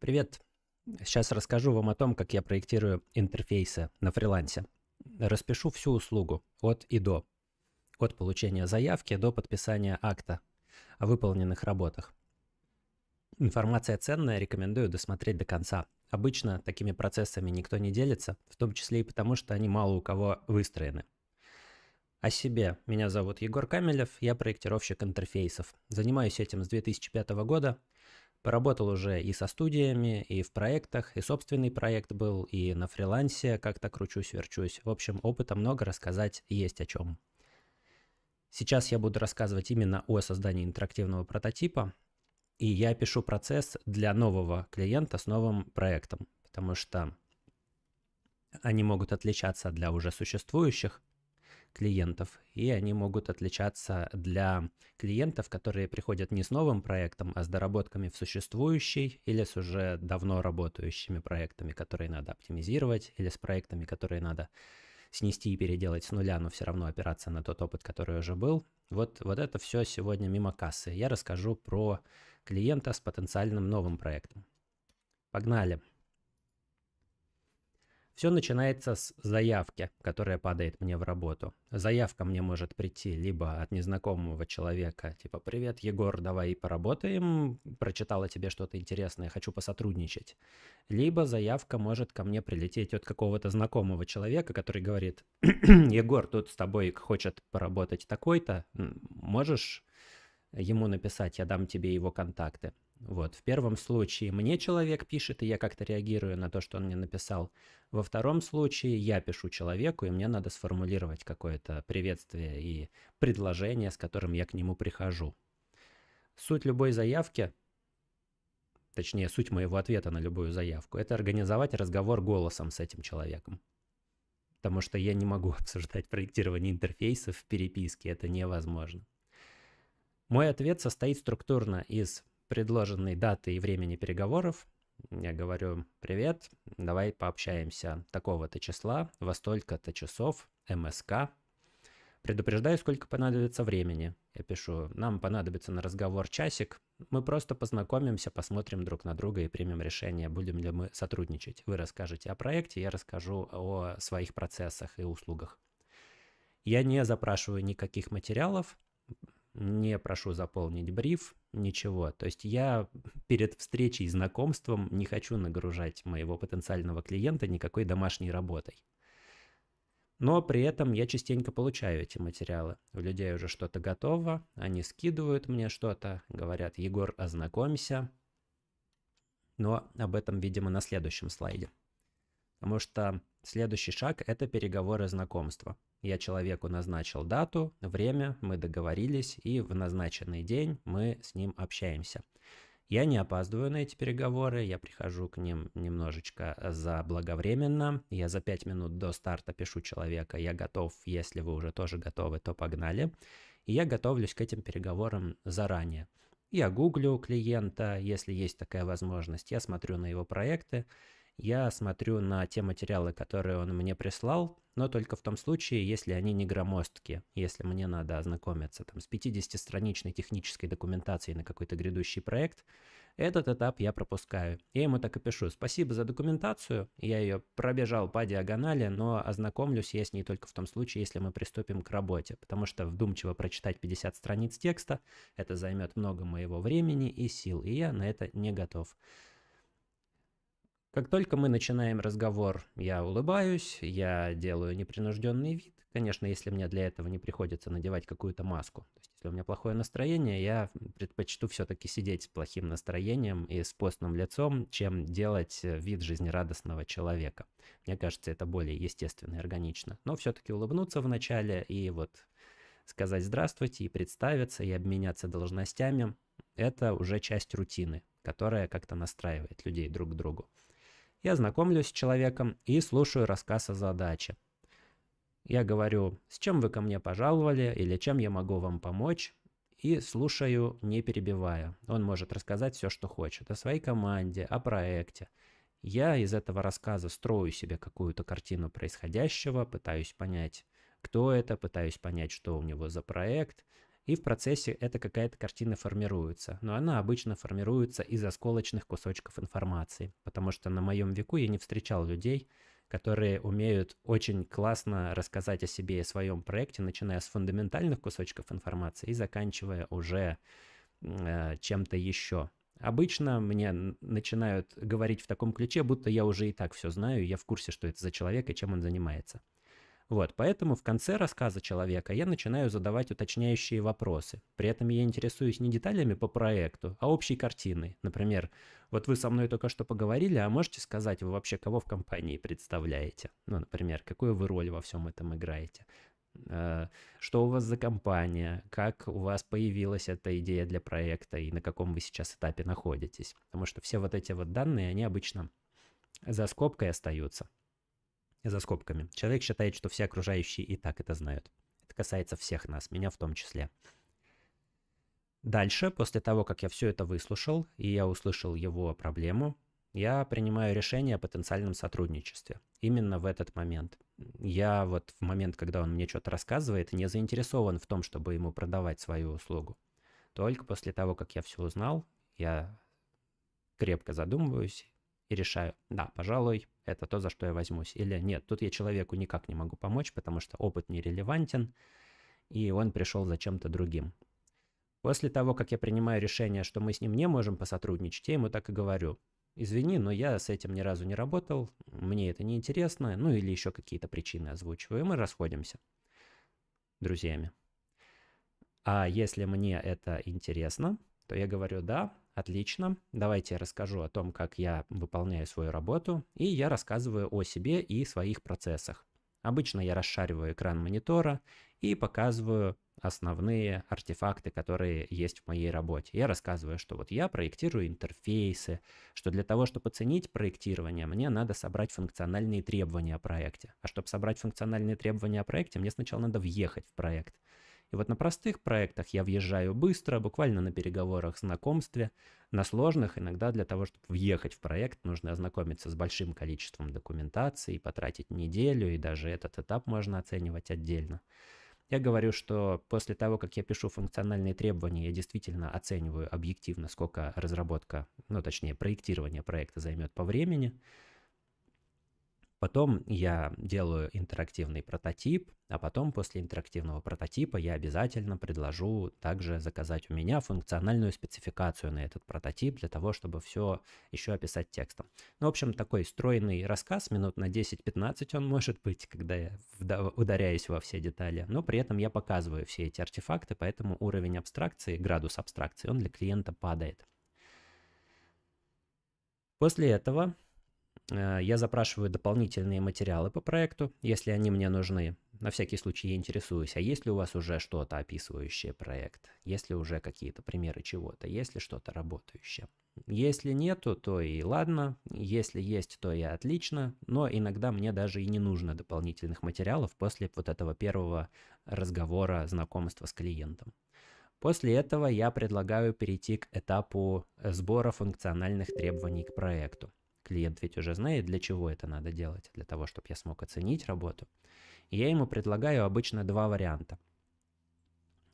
Привет! Сейчас расскажу вам о том, как я проектирую интерфейсы на фрилансе. Распишу всю услугу от и до. От получения заявки до подписания акта о выполненных работах. Информация ценная, рекомендую досмотреть до конца. Обычно такими процессами никто не делится, в том числе и потому, что они мало у кого выстроены. О себе. Меня зовут Егор Камелев, я проектировщик интерфейсов. Занимаюсь этим с 2005 года. Поработал уже и со студиями, и в проектах, и собственный проект был, и на фрилансе как-то кручусь-верчусь. В общем, опыта много, рассказать есть о чем. Сейчас я буду рассказывать именно о создании интерактивного прототипа, и я пишу процесс для нового клиента с новым проектом, потому что они могут отличаться для уже существующих, клиентов, и они могут отличаться для клиентов, которые приходят не с новым проектом, а с доработками в существующей или с уже давно работающими проектами, которые надо оптимизировать, или с проектами, которые надо снести и переделать с нуля, но все равно опираться на тот опыт, который уже был. Вот, вот это все сегодня мимо кассы. Я расскажу про клиента с потенциальным новым проектом. Погнали! Все начинается с заявки, которая падает мне в работу. Заявка мне может прийти либо от незнакомого человека, типа «Привет, Егор, давай поработаем, прочитала тебе что-то интересное, хочу посотрудничать». Либо заявка может ко мне прилететь от какого-то знакомого человека, который говорит «Егор, тут с тобой хочет поработать такой-то, можешь ему написать, я дам тебе его контакты». Вот, в первом случае мне человек пишет, и я как-то реагирую на то, что он мне написал. Во втором случае я пишу человеку, и мне надо сформулировать какое-то приветствие и предложение, с которым я к нему прихожу. Суть любой заявки, точнее, суть моего ответа на любую заявку, это организовать разговор голосом с этим человеком. Потому что я не могу обсуждать проектирование интерфейсов в переписке, это невозможно. Мой ответ состоит структурно из предложенной даты и времени переговоров. Я говорю, привет, давай пообщаемся такого-то числа, во столько-то часов, МСК. Предупреждаю, сколько понадобится времени. Я пишу, нам понадобится на разговор часик, мы просто познакомимся, посмотрим друг на друга и примем решение, будем ли мы сотрудничать. Вы расскажете о проекте, я расскажу о своих процессах и услугах. Я не запрашиваю никаких материалов, не прошу заполнить бриф, ничего. То есть я перед встречей и знакомством не хочу нагружать моего потенциального клиента никакой домашней работой. Но при этом я частенько получаю эти материалы. У людей уже что-то готово, они скидывают мне что-то, говорят, Егор, ознакомься. Но об этом, видимо, на следующем слайде. Потому что следующий шаг – это переговоры знакомства. Я человеку назначил дату, время, мы договорились, и в назначенный день мы с ним общаемся. Я не опаздываю на эти переговоры, я прихожу к ним немножечко заблаговременно. Я за 5 минут до старта пишу человека, я готов, если вы уже тоже готовы, то погнали. И я готовлюсь к этим переговорам заранее. Я гуглю клиента, если есть такая возможность, я смотрю на его проекты, я смотрю на те материалы, которые он мне прислал, но только в том случае, если они не громоздкие, если мне надо ознакомиться там, с 50-страничной технической документацией на какой-то грядущий проект, этот этап я пропускаю. Я ему так и пишу, спасибо за документацию, я ее пробежал по диагонали, но ознакомлюсь я с ней только в том случае, если мы приступим к работе, потому что вдумчиво прочитать 50 страниц текста, это займет много моего времени и сил, и я на это не готов. Как только мы начинаем разговор, я улыбаюсь, я делаю непринужденный вид. Конечно, если мне для этого не приходится надевать какую-то маску. То есть, если у меня плохое настроение, я предпочту все-таки сидеть с плохим настроением и с постным лицом, чем делать э, вид жизнерадостного человека. Мне кажется, это более естественно и органично. Но все-таки улыбнуться вначале и вот сказать здравствуйте и представиться, и обменяться должностями, это уже часть рутины, которая как-то настраивает людей друг к другу. Я знакомлюсь с человеком и слушаю рассказ о задаче. Я говорю, с чем вы ко мне пожаловали или чем я могу вам помочь, и слушаю, не перебивая. Он может рассказать все, что хочет, о своей команде, о проекте. Я из этого рассказа строю себе какую-то картину происходящего, пытаюсь понять, кто это, пытаюсь понять, что у него за проект, и в процессе эта какая-то картина формируется. Но она обычно формируется из осколочных кусочков информации, потому что на моем веку я не встречал людей, которые умеют очень классно рассказать о себе и о своем проекте, начиная с фундаментальных кусочков информации и заканчивая уже э, чем-то еще. Обычно мне начинают говорить в таком ключе, будто я уже и так все знаю, я в курсе, что это за человек и чем он занимается. Вот, поэтому в конце рассказа человека я начинаю задавать уточняющие вопросы. При этом я интересуюсь не деталями по проекту, а общей картиной. Например, вот вы со мной только что поговорили, а можете сказать, вы вообще кого в компании представляете? Ну, например, какую вы роль во всем этом играете? Э, что у вас за компания, как у вас появилась эта идея для проекта и на каком вы сейчас этапе находитесь. Потому что все вот эти вот данные, они обычно за скобкой остаются за скобками. Человек считает, что все окружающие и так это знают. Это касается всех нас, меня в том числе. Дальше, после того, как я все это выслушал, и я услышал его проблему, я принимаю решение о потенциальном сотрудничестве. Именно в этот момент. Я вот в момент, когда он мне что-то рассказывает, не заинтересован в том, чтобы ему продавать свою услугу. Только после того, как я все узнал, я крепко задумываюсь и решаю, да, пожалуй, это то, за что я возьмусь. Или нет, тут я человеку никак не могу помочь, потому что опыт нерелевантен, и он пришел за чем-то другим. После того, как я принимаю решение, что мы с ним не можем посотрудничать, я ему так и говорю. Извини, но я с этим ни разу не работал, мне это не интересно, ну или еще какие-то причины озвучиваю, и мы расходимся друзьями. А если мне это интересно, то я говорю, да, Отлично, давайте я расскажу о том, как я выполняю свою работу, и я рассказываю о себе и своих процессах. Обычно я расшариваю экран монитора и показываю основные артефакты, которые есть в моей работе. Я рассказываю, что вот я проектирую интерфейсы, что для того, чтобы оценить проектирование, мне надо собрать функциональные требования о проекте. А чтобы собрать функциональные требования о проекте, мне сначала надо въехать в проект. И вот на простых проектах я въезжаю быстро, буквально на переговорах, знакомстве. На сложных иногда для того, чтобы въехать в проект, нужно ознакомиться с большим количеством документации, и потратить неделю, и даже этот этап можно оценивать отдельно. Я говорю, что после того, как я пишу функциональные требования, я действительно оцениваю объективно, сколько разработка, ну точнее проектирование проекта займет по времени. Потом я делаю интерактивный прототип, а потом после интерактивного прототипа я обязательно предложу также заказать у меня функциональную спецификацию на этот прототип для того, чтобы все еще описать текстом. Ну, в общем, такой стройный рассказ, минут на 10-15 он может быть, когда я ударяюсь во все детали, но при этом я показываю все эти артефакты, поэтому уровень абстракции, градус абстракции, он для клиента падает. После этого Э, я запрашиваю дополнительные материалы по проекту, если они мне нужны. На всякий случай я интересуюсь, а есть ли у вас уже что-то описывающее проект? Есть ли уже какие-то примеры чего-то? Есть ли что-то работающее? Если нету, то и ладно. Если есть, то и отлично. Но иногда мне даже и не нужно дополнительных материалов после вот этого первого разговора, знакомства с клиентом. После этого я предлагаю перейти к этапу сбора функциональных требований к проекту. Клиент ведь уже знает, для чего это надо делать, для того, чтобы я смог оценить работу. И я ему предлагаю обычно два варианта.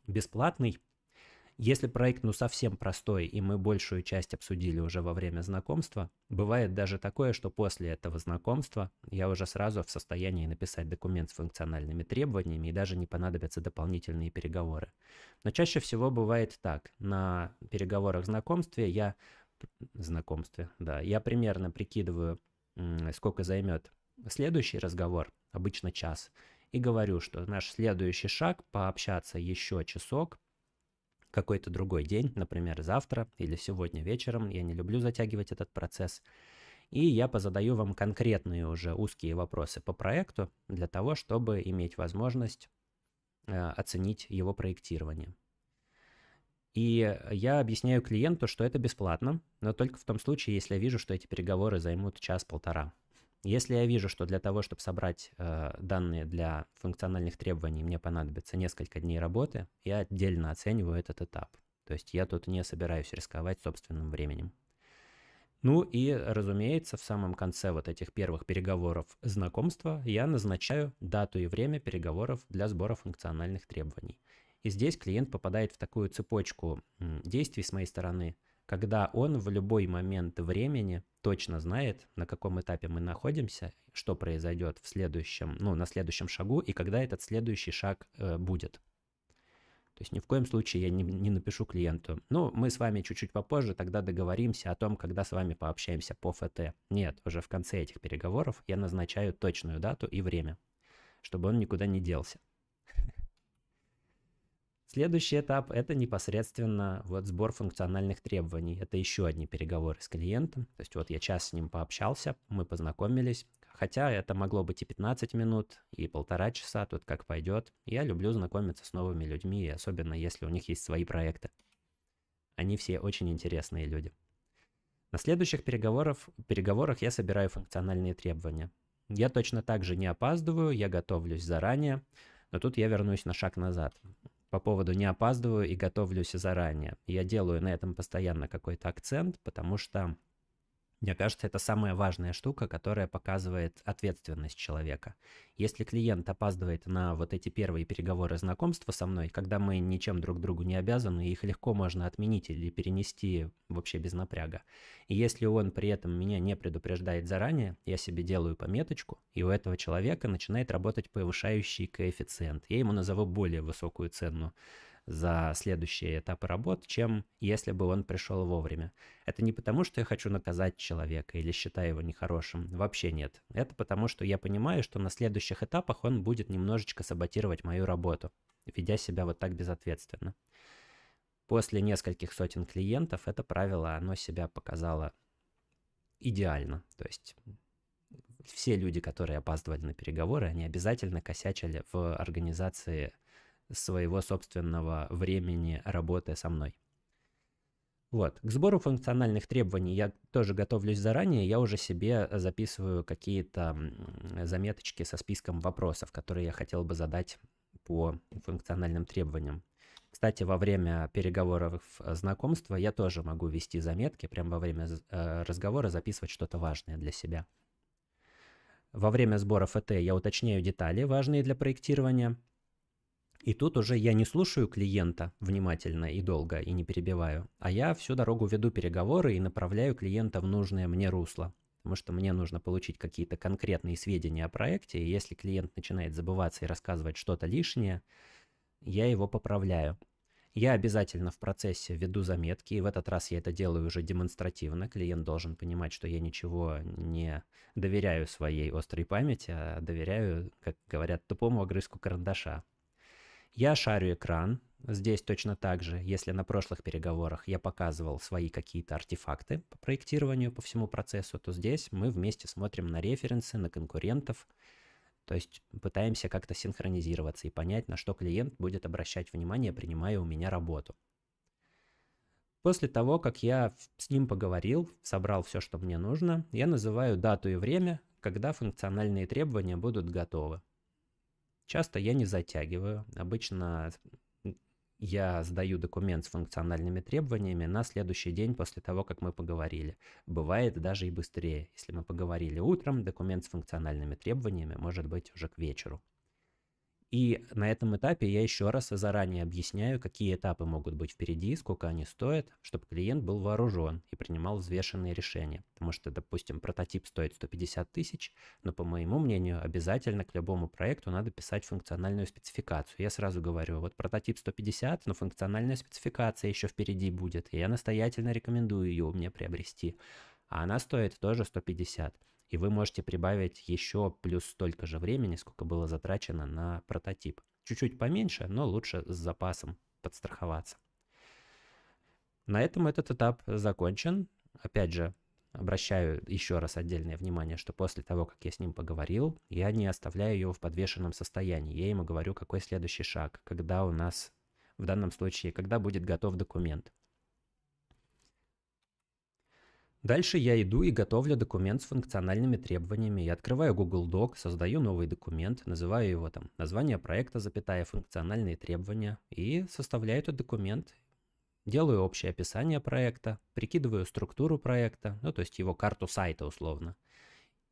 Бесплатный. Если проект ну совсем простой, и мы большую часть обсудили уже во время знакомства, бывает даже такое, что после этого знакомства я уже сразу в состоянии написать документ с функциональными требованиями и даже не понадобятся дополнительные переговоры. Но чаще всего бывает так. На переговорах знакомстве я знакомстве, да. Я примерно прикидываю, сколько займет следующий разговор, обычно час, и говорю, что наш следующий шаг – пообщаться еще часок, какой-то другой день, например, завтра или сегодня вечером, я не люблю затягивать этот процесс, и я позадаю вам конкретные уже узкие вопросы по проекту для того, чтобы иметь возможность э, оценить его проектирование. И я объясняю клиенту, что это бесплатно, но только в том случае, если я вижу, что эти переговоры займут час-полтора. Если я вижу, что для того, чтобы собрать э, данные для функциональных требований, мне понадобится несколько дней работы, я отдельно оцениваю этот этап. То есть я тут не собираюсь рисковать собственным временем. Ну и, разумеется, в самом конце вот этих первых переговоров знакомства я назначаю дату и время переговоров для сбора функциональных требований. И здесь клиент попадает в такую цепочку действий с моей стороны, когда он в любой момент времени точно знает, на каком этапе мы находимся, что произойдет в следующем, ну, на следующем шагу и когда этот следующий шаг э, будет. То есть ни в коем случае я не, не напишу клиенту. Ну, мы с вами чуть-чуть попозже тогда договоримся о том, когда с вами пообщаемся по ФТ. Нет, уже в конце этих переговоров я назначаю точную дату и время, чтобы он никуда не делся. Следующий этап – это непосредственно вот сбор функциональных требований. Это еще одни переговоры с клиентом. То есть вот я час с ним пообщался, мы познакомились. Хотя это могло быть и 15 минут, и полтора часа, тут как пойдет. Я люблю знакомиться с новыми людьми, особенно если у них есть свои проекты. Они все очень интересные люди. На следующих переговоров, переговорах я собираю функциональные требования. Я точно так же не опаздываю, я готовлюсь заранее, но тут я вернусь на шаг назад по поводу не опаздываю и готовлюсь заранее. Я делаю на этом постоянно какой-то акцент, потому что мне кажется, это самая важная штука, которая показывает ответственность человека. Если клиент опаздывает на вот эти первые переговоры знакомства со мной, когда мы ничем друг другу не обязаны, их легко можно отменить или перенести вообще без напряга. И если он при этом меня не предупреждает заранее, я себе делаю пометочку, и у этого человека начинает работать повышающий коэффициент. Я ему назову более высокую цену за следующие этапы работ, чем если бы он пришел вовремя. Это не потому, что я хочу наказать человека или считаю его нехорошим. Вообще нет. Это потому, что я понимаю, что на следующих этапах он будет немножечко саботировать мою работу, ведя себя вот так безответственно. После нескольких сотен клиентов это правило, оно себя показало идеально. То есть все люди, которые опаздывали на переговоры, они обязательно косячили в организации своего собственного времени, работы со мной. Вот. К сбору функциональных требований я тоже готовлюсь заранее. Я уже себе записываю какие-то заметочки со списком вопросов, которые я хотел бы задать по функциональным требованиям. Кстати, во время переговоров э, знакомства я тоже могу вести заметки, прямо во время э, разговора записывать что-то важное для себя. Во время сбора ФТ я уточняю детали, важные для проектирования – и тут уже я не слушаю клиента внимательно и долго и не перебиваю, а я всю дорогу веду переговоры и направляю клиента в нужное мне русло. Потому что мне нужно получить какие-то конкретные сведения о проекте, и если клиент начинает забываться и рассказывать что-то лишнее, я его поправляю. Я обязательно в процессе веду заметки, и в этот раз я это делаю уже демонстративно. Клиент должен понимать, что я ничего не доверяю своей острой памяти, а доверяю, как говорят, тупому огрызку карандаша. Я шарю экран, Здесь точно так же, если на прошлых переговорах я показывал свои какие-то артефакты по проектированию, по всему процессу, то здесь мы вместе смотрим на референсы, на конкурентов, то есть пытаемся как-то синхронизироваться и понять, на что клиент будет обращать внимание, принимая у меня работу. После того, как я с ним поговорил, собрал все, что мне нужно, я называю дату и время, когда функциональные требования будут готовы. Часто я не затягиваю. Обычно я сдаю документ с функциональными требованиями на следующий день после того, как мы поговорили. Бывает даже и быстрее. Если мы поговорили утром, документ с функциональными требованиями может быть уже к вечеру. И на этом этапе я еще раз заранее объясняю, какие этапы могут быть впереди, сколько они стоят, чтобы клиент был вооружен и принимал взвешенные решения. Потому что, допустим, прототип стоит 150 тысяч, но, по моему мнению, обязательно к любому проекту надо писать функциональную спецификацию. Я сразу говорю, вот прототип 150, но функциональная спецификация еще впереди будет, и я настоятельно рекомендую ее мне приобрести. А она стоит тоже 150 и вы можете прибавить еще плюс столько же времени, сколько было затрачено на прототип. Чуть-чуть поменьше, но лучше с запасом подстраховаться. На этом этот этап закончен. Опять же, обращаю еще раз отдельное внимание, что после того, как я с ним поговорил, я не оставляю его в подвешенном состоянии. Я ему говорю, какой следующий шаг, когда у нас, в данном случае, когда будет готов документ. Дальше я иду и готовлю документ с функциональными требованиями. Я открываю Google Doc, создаю новый документ, называю его там название проекта, запятая, функциональные требования и составляю этот документ. Делаю общее описание проекта, прикидываю структуру проекта, ну то есть его карту сайта условно,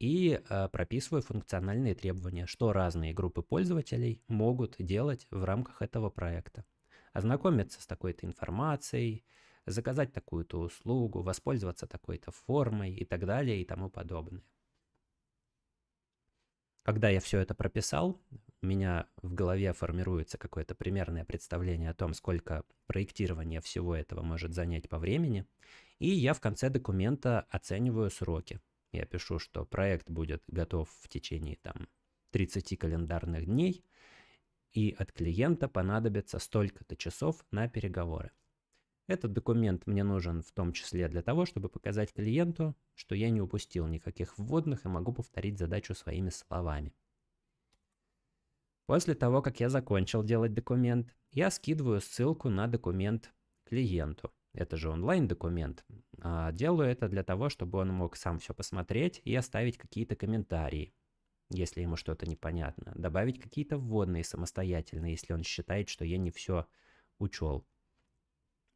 и э, прописываю функциональные требования, что разные группы пользователей могут делать в рамках этого проекта. Ознакомиться с такой-то информацией, заказать такую-то услугу, воспользоваться такой-то формой и так далее и тому подобное. Когда я все это прописал, у меня в голове формируется какое-то примерное представление о том, сколько проектирование всего этого может занять по времени, и я в конце документа оцениваю сроки. Я пишу, что проект будет готов в течение там, 30 календарных дней, и от клиента понадобится столько-то часов на переговоры. Этот документ мне нужен в том числе для того, чтобы показать клиенту, что я не упустил никаких вводных и могу повторить задачу своими словами. После того, как я закончил делать документ, я скидываю ссылку на документ клиенту. Это же онлайн-документ. А, делаю это для того, чтобы он мог сам все посмотреть и оставить какие-то комментарии, если ему что-то непонятно. Добавить какие-то вводные самостоятельно, если он считает, что я не все учел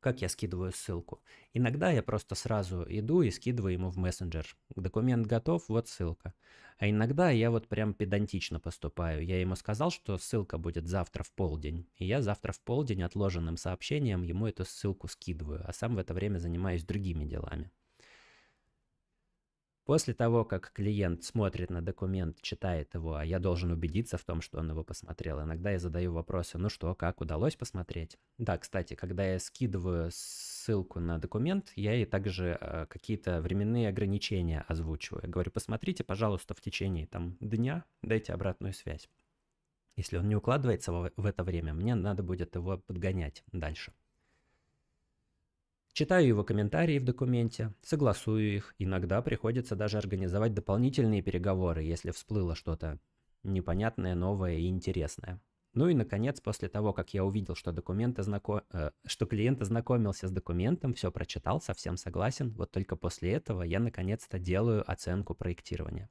как я скидываю ссылку. Иногда я просто сразу иду и скидываю ему в мессенджер. Документ готов, вот ссылка. А иногда я вот прям педантично поступаю. Я ему сказал, что ссылка будет завтра в полдень. И я завтра в полдень отложенным сообщением ему эту ссылку скидываю, а сам в это время занимаюсь другими делами. После того, как клиент смотрит на документ, читает его, а я должен убедиться в том, что он его посмотрел, иногда я задаю вопросы, ну что, как удалось посмотреть? Да, кстати, когда я скидываю ссылку на документ, я и также э, какие-то временные ограничения озвучиваю. Я говорю, посмотрите, пожалуйста, в течение там, дня, дайте обратную связь. Если он не укладывается в, в это время, мне надо будет его подгонять дальше. Читаю его комментарии в документе, согласую их, иногда приходится даже организовать дополнительные переговоры, если всплыло что-то непонятное, новое и интересное. Ну и, наконец, после того, как я увидел, что, документ ознаком... э, что клиент ознакомился с документом, все прочитал, совсем согласен, вот только после этого я, наконец-то, делаю оценку проектирования.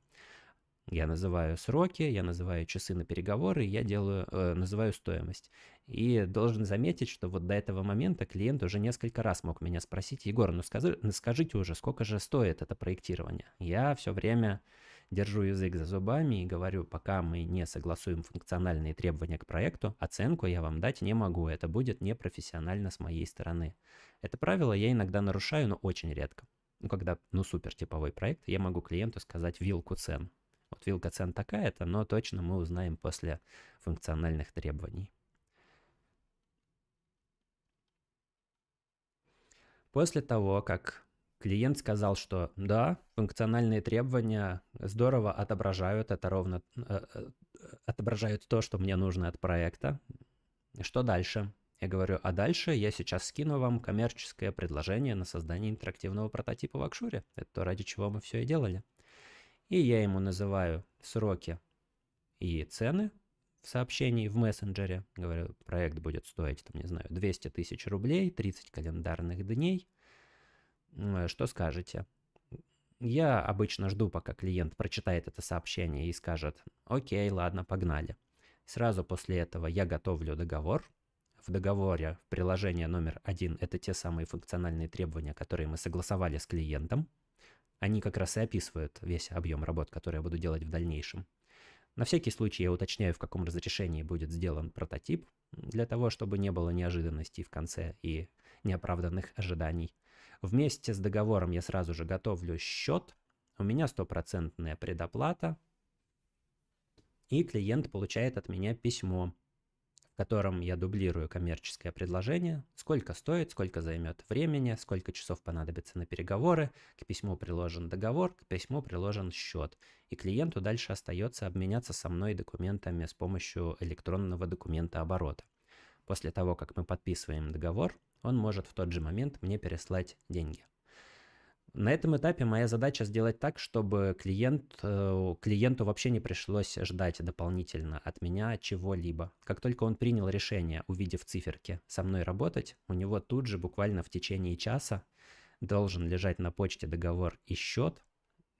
Я называю сроки, я называю часы на переговоры, я делаю, э, называю стоимость. И должен заметить, что вот до этого момента клиент уже несколько раз мог меня спросить, Егор, ну скажи, ну скажите уже, сколько же стоит это проектирование? Я все время держу язык за зубами и говорю, пока мы не согласуем функциональные требования к проекту, оценку я вам дать не могу, это будет непрофессионально с моей стороны. Это правило я иногда нарушаю, но очень редко. Ну, когда, ну, супер типовой проект, я могу клиенту сказать вилку цен вот вилка цен такая-то, но точно мы узнаем после функциональных требований. После того, как клиент сказал, что да, функциональные требования здорово отображают, это ровно э, э, отображают то, что мне нужно от проекта. Что дальше? Я говорю, а дальше я сейчас скину вам коммерческое предложение на создание интерактивного прототипа в Акшуре. Это то, ради чего мы все и делали и я ему называю сроки и цены в сообщении в мессенджере. Говорю, проект будет стоить, там, не знаю, 200 тысяч рублей, 30 календарных дней. Э, что скажете? Я обычно жду, пока клиент прочитает это сообщение и скажет, окей, ладно, погнали. Сразу после этого я готовлю договор. В договоре в приложении номер один это те самые функциональные требования, которые мы согласовали с клиентом. Они как раз и описывают весь объем работ, которые я буду делать в дальнейшем. На всякий случай я уточняю, в каком разрешении будет сделан прототип, для того, чтобы не было неожиданностей в конце и неоправданных ожиданий. Вместе с договором я сразу же готовлю счет. У меня стопроцентная предоплата. И клиент получает от меня письмо, котором я дублирую коммерческое предложение, сколько стоит, сколько займет времени, сколько часов понадобится на переговоры, к письму приложен договор, к письму приложен счет, и клиенту дальше остается обменяться со мной документами с помощью электронного документа оборота. После того, как мы подписываем договор, он может в тот же момент мне переслать деньги. На этом этапе моя задача сделать так, чтобы клиент, э, клиенту вообще не пришлось ждать дополнительно от меня чего-либо. Как только он принял решение, увидев циферки, со мной работать, у него тут же буквально в течение часа должен лежать на почте договор и счет,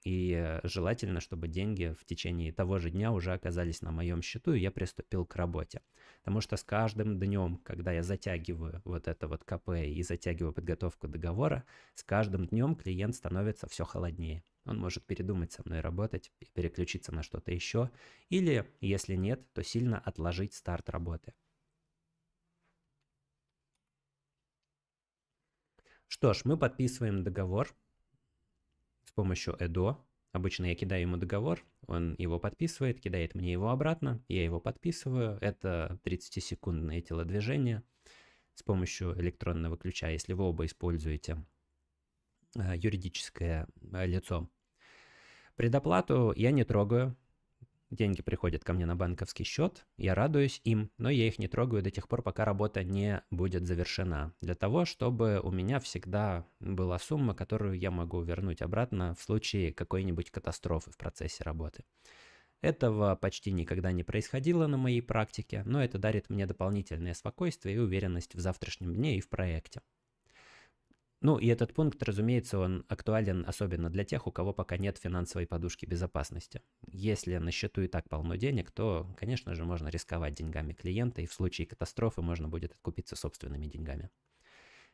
и э, желательно, чтобы деньги в течение того же дня уже оказались на моем счету, и я приступил к работе. Потому что с каждым днем, когда я затягиваю вот это вот КП и затягиваю подготовку договора, с каждым днем клиент становится все холоднее. Он может передумать со мной работать, переключиться на что-то еще, или, если нет, то сильно отложить старт работы. Что ж, мы подписываем договор, помощью Эдо Обычно я кидаю ему договор, он его подписывает, кидает мне его обратно, я его подписываю. Это 30 секундные телодвижение с помощью электронного ключа, если вы оба используете э, юридическое э, лицо. Предоплату я не трогаю, Деньги приходят ко мне на банковский счет, я радуюсь им, но я их не трогаю до тех пор, пока работа не будет завершена. Для того, чтобы у меня всегда была сумма, которую я могу вернуть обратно в случае какой-нибудь катастрофы в процессе работы. Этого почти никогда не происходило на моей практике, но это дарит мне дополнительное спокойствие и уверенность в завтрашнем дне и в проекте. Ну и этот пункт, разумеется, он актуален особенно для тех, у кого пока нет финансовой подушки безопасности. Если на счету и так полно денег, то, конечно же, можно рисковать деньгами клиента, и в случае катастрофы можно будет откупиться собственными деньгами.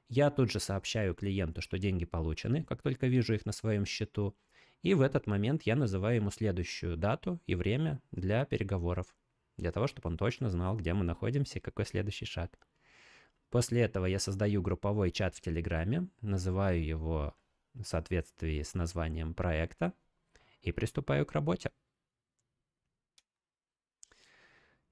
Я тут же сообщаю клиенту, что деньги получены, как только вижу их на своем счету, и в этот момент я называю ему следующую дату и время для переговоров, для того, чтобы он точно знал, где мы находимся и какой следующий шаг – После этого я создаю групповой чат в Телеграме, называю его в соответствии с названием проекта и приступаю к работе.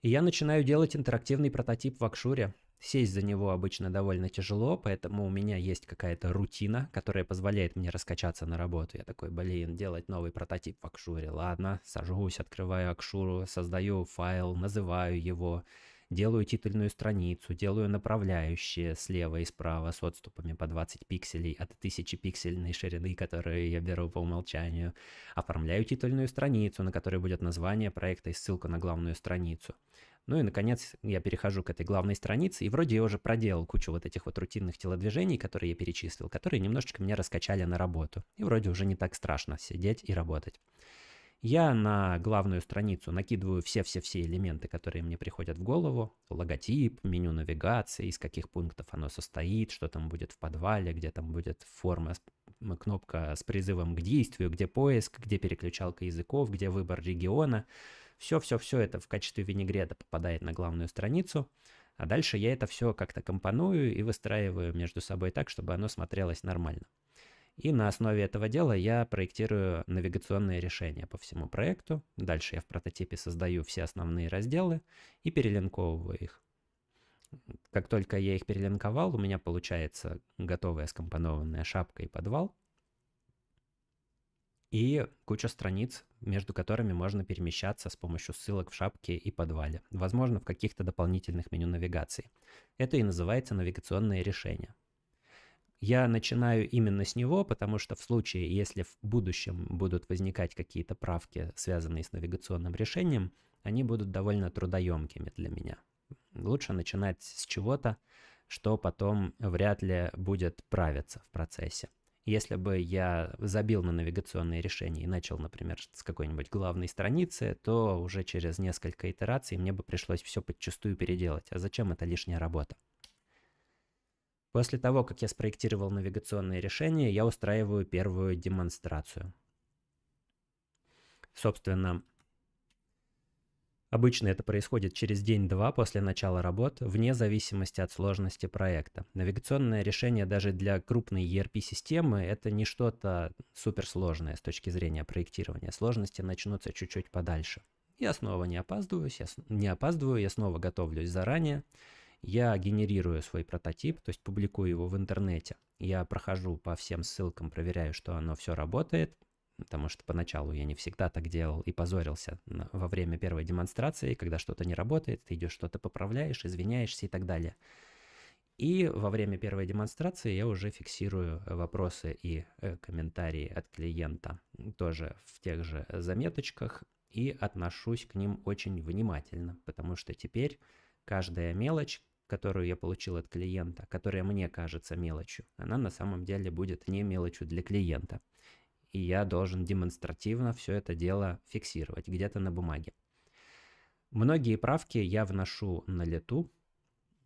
И я начинаю делать интерактивный прототип в Акшуре. Сесть за него обычно довольно тяжело, поэтому у меня есть какая-то рутина, которая позволяет мне раскачаться на работу. Я такой, блин, делать новый прототип в Акшуре. Ладно, сажусь, открываю Акшуру, создаю файл, называю его, делаю титульную страницу, делаю направляющие слева и справа с отступами по 20 пикселей от 1000 пиксельной ширины, которые я беру по умолчанию, оформляю титульную страницу, на которой будет название проекта и ссылка на главную страницу. Ну и, наконец, я перехожу к этой главной странице, и вроде я уже проделал кучу вот этих вот рутинных телодвижений, которые я перечислил, которые немножечко меня раскачали на работу. И вроде уже не так страшно сидеть и работать. Я на главную страницу накидываю все-все-все элементы, которые мне приходят в голову. Логотип, меню навигации, из каких пунктов оно состоит, что там будет в подвале, где там будет форма, кнопка с призывом к действию, где поиск, где переключалка языков, где выбор региона. Все-все-все это в качестве винегрета попадает на главную страницу. А дальше я это все как-то компоную и выстраиваю между собой так, чтобы оно смотрелось нормально. И на основе этого дела я проектирую навигационные решения по всему проекту. Дальше я в прототипе создаю все основные разделы и перелинковываю их. Как только я их перелинковал, у меня получается готовая скомпонованная шапка и подвал. И куча страниц, между которыми можно перемещаться с помощью ссылок в шапке и подвале. Возможно, в каких-то дополнительных меню навигации. Это и называется навигационное решение я начинаю именно с него, потому что в случае, если в будущем будут возникать какие-то правки, связанные с навигационным решением, они будут довольно трудоемкими для меня. Лучше начинать с чего-то, что потом вряд ли будет правиться в процессе. Если бы я забил на навигационные решения и начал, например, с какой-нибудь главной страницы, то уже через несколько итераций мне бы пришлось все подчастую переделать. А зачем это лишняя работа? После того, как я спроектировал навигационные решения, я устраиваю первую демонстрацию. Собственно, Обычно это происходит через день-два после начала работ, вне зависимости от сложности проекта. Навигационное решение даже для крупной ERP-системы – это не что-то суперсложное с точки зрения проектирования. Сложности начнутся чуть-чуть подальше. Я снова не опаздываю, я не опаздываю, я снова готовлюсь заранее я генерирую свой прототип, то есть публикую его в интернете. Я прохожу по всем ссылкам, проверяю, что оно все работает, потому что поначалу я не всегда так делал и позорился во время первой демонстрации, когда что-то не работает, ты идешь что-то поправляешь, извиняешься и так далее. И во время первой демонстрации я уже фиксирую вопросы и э, комментарии от клиента тоже в тех же заметочках и отношусь к ним очень внимательно, потому что теперь каждая мелочь, которую я получил от клиента, которая мне кажется мелочью, она на самом деле будет не мелочью для клиента. И я должен демонстративно все это дело фиксировать где-то на бумаге. Многие правки я вношу на лету,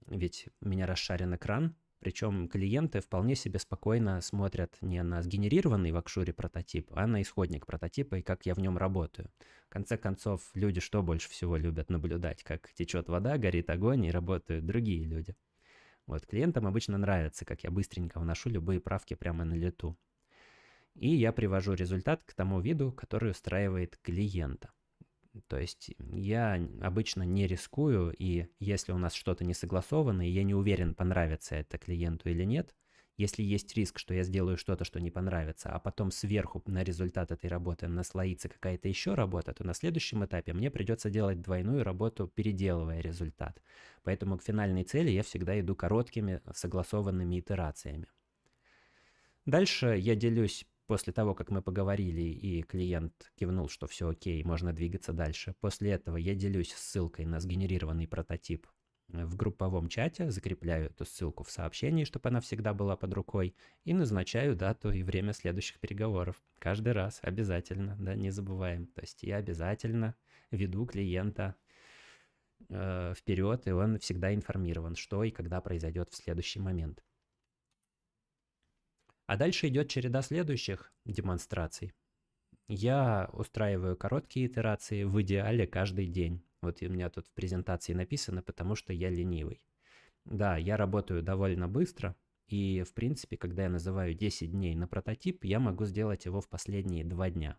ведь у меня расшарен экран, причем клиенты вполне себе спокойно смотрят не на сгенерированный в Акшуре прототип, а на исходник прототипа и как я в нем работаю. В конце концов, люди что больше всего любят наблюдать? Как течет вода, горит огонь и работают другие люди. Вот клиентам обычно нравится, как я быстренько вношу любые правки прямо на лету. И я привожу результат к тому виду, который устраивает клиента. То есть я обычно не рискую, и если у нас что-то не согласовано, и я не уверен, понравится это клиенту или нет, если есть риск, что я сделаю что-то, что не понравится, а потом сверху на результат этой работы наслоится какая-то еще работа, то на следующем этапе мне придется делать двойную работу, переделывая результат. Поэтому к финальной цели я всегда иду короткими согласованными итерациями. Дальше я делюсь После того, как мы поговорили и клиент кивнул, что все окей, можно двигаться дальше, после этого я делюсь ссылкой на сгенерированный прототип в групповом чате, закрепляю эту ссылку в сообщении, чтобы она всегда была под рукой, и назначаю дату и время следующих переговоров. Каждый раз обязательно, да, не забываем. То есть я обязательно веду клиента э, вперед, и он всегда информирован, что и когда произойдет в следующий момент. А дальше идет череда следующих демонстраций. Я устраиваю короткие итерации в идеале каждый день. Вот у меня тут в презентации написано, потому что я ленивый. Да, я работаю довольно быстро, и в принципе, когда я называю 10 дней на прототип, я могу сделать его в последние 2 дня.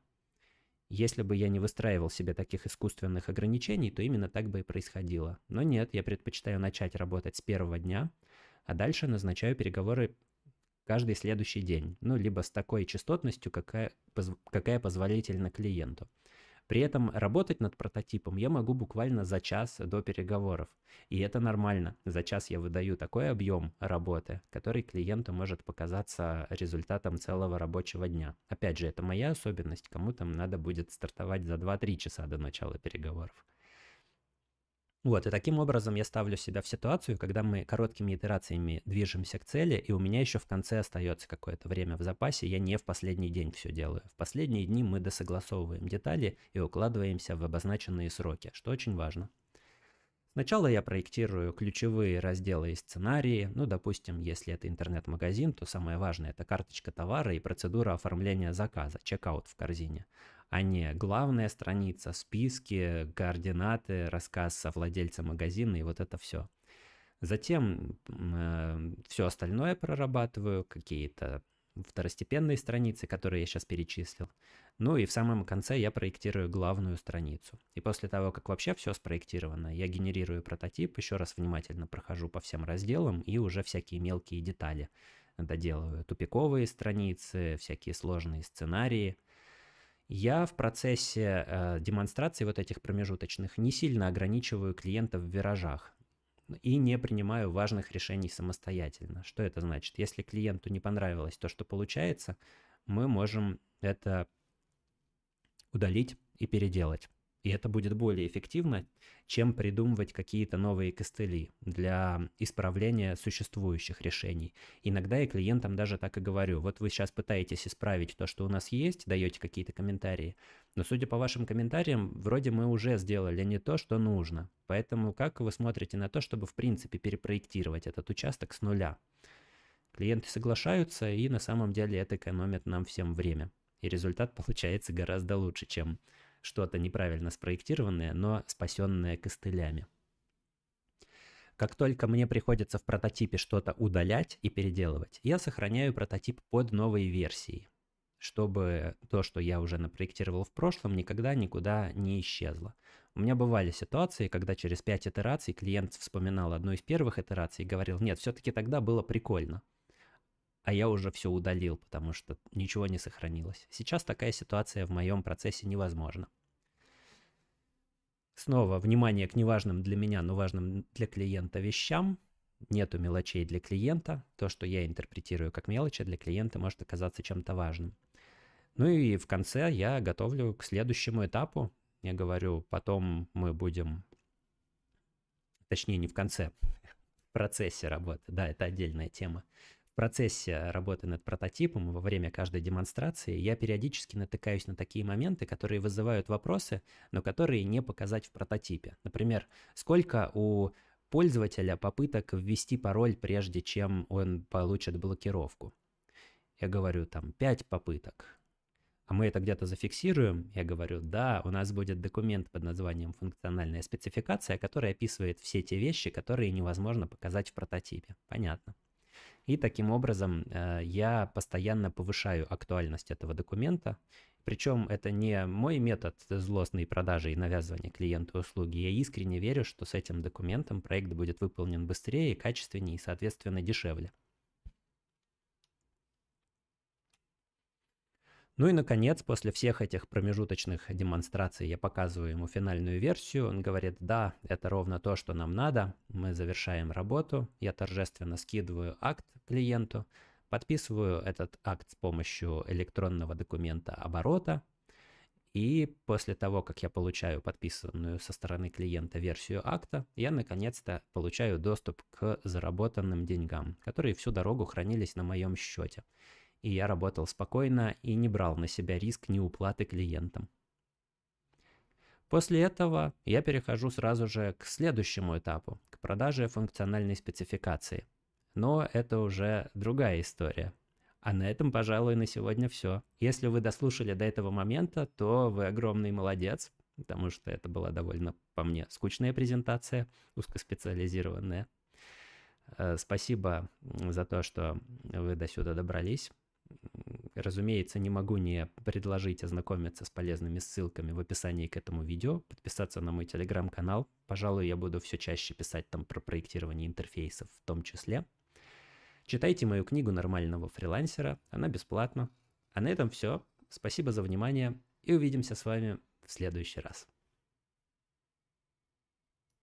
Если бы я не выстраивал себе таких искусственных ограничений, то именно так бы и происходило. Но нет, я предпочитаю начать работать с первого дня, а дальше назначаю переговоры каждый следующий день, ну, либо с такой частотностью, какая, какая позволительна клиенту. При этом работать над прототипом я могу буквально за час до переговоров. И это нормально. За час я выдаю такой объем работы, который клиенту может показаться результатом целого рабочего дня. Опять же, это моя особенность. Кому-то надо будет стартовать за 2-3 часа до начала переговоров. Вот, и таким образом я ставлю себя в ситуацию, когда мы короткими итерациями движемся к цели, и у меня еще в конце остается какое-то время в запасе, я не в последний день все делаю. В последние дни мы досогласовываем детали и укладываемся в обозначенные сроки, что очень важно. Сначала я проектирую ключевые разделы и сценарии, ну, допустим, если это интернет-магазин, то самое важное – это карточка товара и процедура оформления заказа, чекаут в корзине а не главная страница, списки, координаты, рассказ со владельца магазина и вот это все. Затем э, все остальное прорабатываю, какие-то второстепенные страницы, которые я сейчас перечислил. Ну и в самом конце я проектирую главную страницу. И после того, как вообще все спроектировано, я генерирую прототип, еще раз внимательно прохожу по всем разделам и уже всякие мелкие детали доделываю. Тупиковые страницы, всякие сложные сценарии – я в процессе э, демонстрации вот этих промежуточных не сильно ограничиваю клиента в виражах и не принимаю важных решений самостоятельно. Что это значит? Если клиенту не понравилось то, что получается, мы можем это удалить и переделать. И это будет более эффективно, чем придумывать какие-то новые костыли для исправления существующих решений. Иногда я клиентам даже так и говорю, вот вы сейчас пытаетесь исправить то, что у нас есть, даете какие-то комментарии, но судя по вашим комментариям, вроде мы уже сделали не то, что нужно. Поэтому как вы смотрите на то, чтобы в принципе перепроектировать этот участок с нуля? Клиенты соглашаются, и на самом деле это экономит нам всем время. И результат получается гораздо лучше, чем что-то неправильно спроектированное, но спасенное костылями. Как только мне приходится в прототипе что-то удалять и переделывать, я сохраняю прототип под новой версией, чтобы то, что я уже напроектировал в прошлом, никогда никуда не исчезло. У меня бывали ситуации, когда через 5 итераций клиент вспоминал одну из первых итераций и говорил, нет, все-таки тогда было прикольно а я уже все удалил, потому что ничего не сохранилось. Сейчас такая ситуация в моем процессе невозможна. Снова внимание к неважным для меня, но важным для клиента вещам. Нету мелочей для клиента. То, что я интерпретирую как мелочи, для клиента может оказаться чем-то важным. Ну и в конце я готовлю к следующему этапу. Я говорю, потом мы будем... Точнее, не в конце, в процессе работы. Да, это отдельная тема. В процессе работы над прототипом во время каждой демонстрации я периодически натыкаюсь на такие моменты, которые вызывают вопросы, но которые не показать в прототипе. Например, сколько у пользователя попыток ввести пароль, прежде чем он получит блокировку. Я говорю там 5 попыток. А мы это где-то зафиксируем? Я говорю, да, у нас будет документ под названием «Функциональная спецификация», который описывает все те вещи, которые невозможно показать в прототипе. Понятно. И таким образом э, я постоянно повышаю актуальность этого документа. Причем это не мой метод злостной продажи и навязывания клиенту услуги. Я искренне верю, что с этим документом проект будет выполнен быстрее, качественнее и, соответственно, дешевле. Ну и, наконец, после всех этих промежуточных демонстраций я показываю ему финальную версию. Он говорит, да, это ровно то, что нам надо. Мы завершаем работу. Я торжественно скидываю акт клиенту, подписываю этот акт с помощью электронного документа оборота. И после того, как я получаю подписанную со стороны клиента версию акта, я наконец-то получаю доступ к заработанным деньгам, которые всю дорогу хранились на моем счете и я работал спокойно и не брал на себя риск неуплаты клиентам. После этого я перехожу сразу же к следующему этапу, к продаже функциональной спецификации. Но это уже другая история. А на этом, пожалуй, на сегодня все. Если вы дослушали до этого момента, то вы огромный молодец, потому что это была довольно, по мне, скучная презентация, узкоспециализированная. Э, спасибо за то, что вы до сюда добрались. Разумеется, не могу не предложить ознакомиться с полезными ссылками в описании к этому видео, подписаться на мой телеграм-канал. Пожалуй, я буду все чаще писать там про проектирование интерфейсов в том числе. Читайте мою книгу нормального фрилансера, она бесплатна. А на этом все. Спасибо за внимание и увидимся с вами в следующий раз.